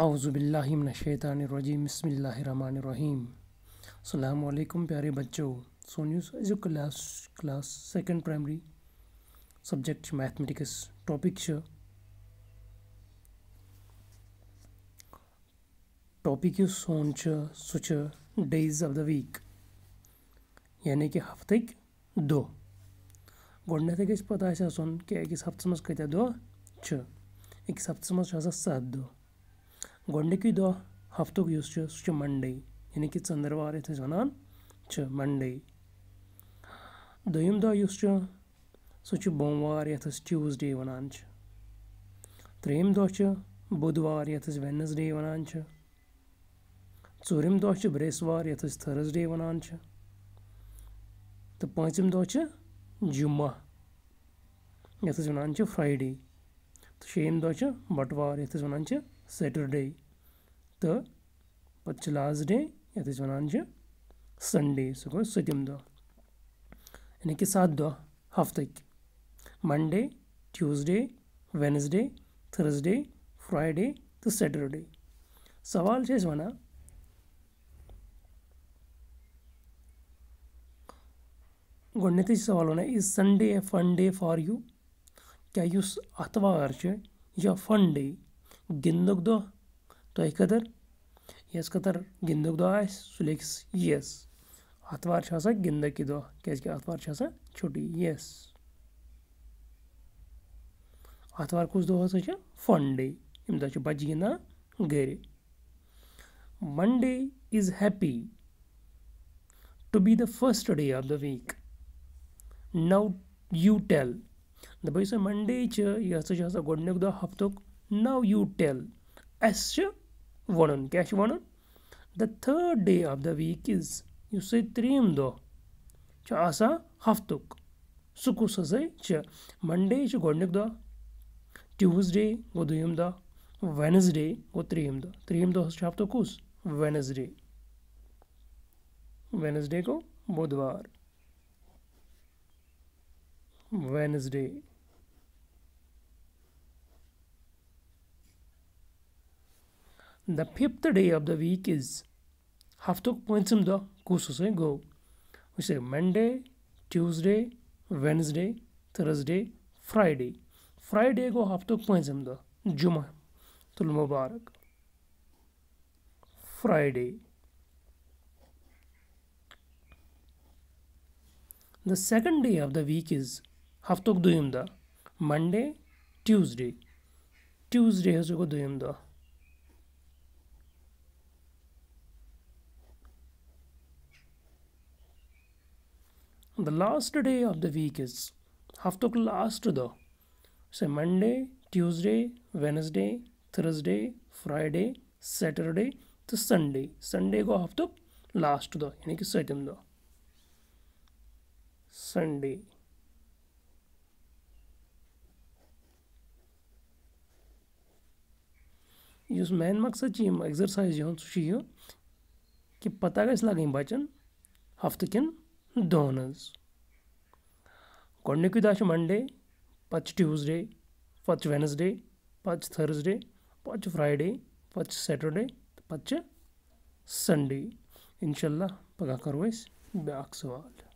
आउज़बिल्लिमिनशैतानरजीम बसमीम अलैक्म प्यारे बच्चों सोनी एज class class second primary subject mathematics topic topic सोन छ डेज ऑफ द वीक यानी कि हफ्त दो गोडनथ गत पता कि अकिस हफ्त मज कत दो हफ्त मज सत दो گۄڈٕنِکی دۄہ ہفتُک یُس چھُ سُہ چھُ مَنڈے یعنی کہِ ژٔنٛدٕروار یَتھ أسۍ وَنان چھِ مَنڈے دوٚیِم دۄہ یُس چھُ سُہ چھُ بوموار یَتھ أسۍ ٹیوٗزڈے وَنان چھِ ترٛیٚیِم دۄہ چھُ بُدوار یَتھ أسۍ وٮ۪نٕسڈے وَنان چھِ ژوٗرِم دۄہ چھُ برٛیسوار یَتھ أسۍ تھٔرٕسڈے وَنان چھِ تہٕ پٲنٛژِم دۄہ چھِ جُمعہ یَتھ أسۍ وَنان چھِ فرٛایڈے تہٕ شیٚیِم دۄہ چھُ بَٹوار یَتھ أسۍ وَنان چھِ सैटरडे तो पास्ट डे ये वन संडे सो सतम दिन कि सात दौ हफ्त Monday Tuesday Wednesday Thursday Friday तो सैटरडे सवाल से वन गोडने सवाल one fun day for you क्या यू आतवार यह फंडे گِنٛدنُک دۄہ تۄہہِ خٲطٕر یَس خٲطٕر گِنٛدنُک دۄہ آسہِ سُہ لیٚکھِ یِیَس آتھوار چھُ آسان گِنٛدنٕکی دۄہ کیٛازِکہِ آتھوار چھِ آسان چھُٹی یِیَس آتھوار کُس دۄہ ہَسا چھِ فَن ڈے اَمہِ دۄہ چھِ بَچہِ گِنٛدان گَرِ Monday is happy to be the first day of the week now you tell دَپٲرۍ یُس سۄ مَنڈے چھِ یہِ ہَسا چھِ آسان گۄڈٕنیُک دۄہ ہفتُک Now you tell Asya Vanan. Kya Vanan? The third day of the week is. You say Triyamdo. Cha asa haftuk. Suku sasay cha. Monday cha godnik da. Tuesday go duyam da. Wednesday go triyam da. Triyam da cha haftukus. Wednesday. Wednesday को बुधवार Wednesday the fifth day of the Wick is हफ्तोको पञ्चम the कसो चाहिँ गो उसले Monday Tuesday Wednesday Thursday Friday फ्राइडेको हफ्तोको पञ्चम the जुमा तुल मुबारक Friday the second day of the Wick is हफ्तोको दुयम the Monday Tuesday Tuesday हजुरको दुयम the the last day of the week is hafta ka last do so monday tuesday wednesday thursday friday saturday तो Sunday Sunday को हफ्तों last दो यानी कि सैटम दो Sunday इस main मकसद एक्सरसाइज कि पता गई लगे बचन हफ्त किन డోనల్స్ కొండకి దాష మండే పచ్చి ట్యూస్డే పచ్చి వెనస్డే పచ్చి థర్స్డే పచ్చి ఫ్రైడే పచ్చి సాటర్డే పచ్చి సండే ఇన్షల్లా పగా కర్వైస్ బ్యాక్స్ వాళ్ళు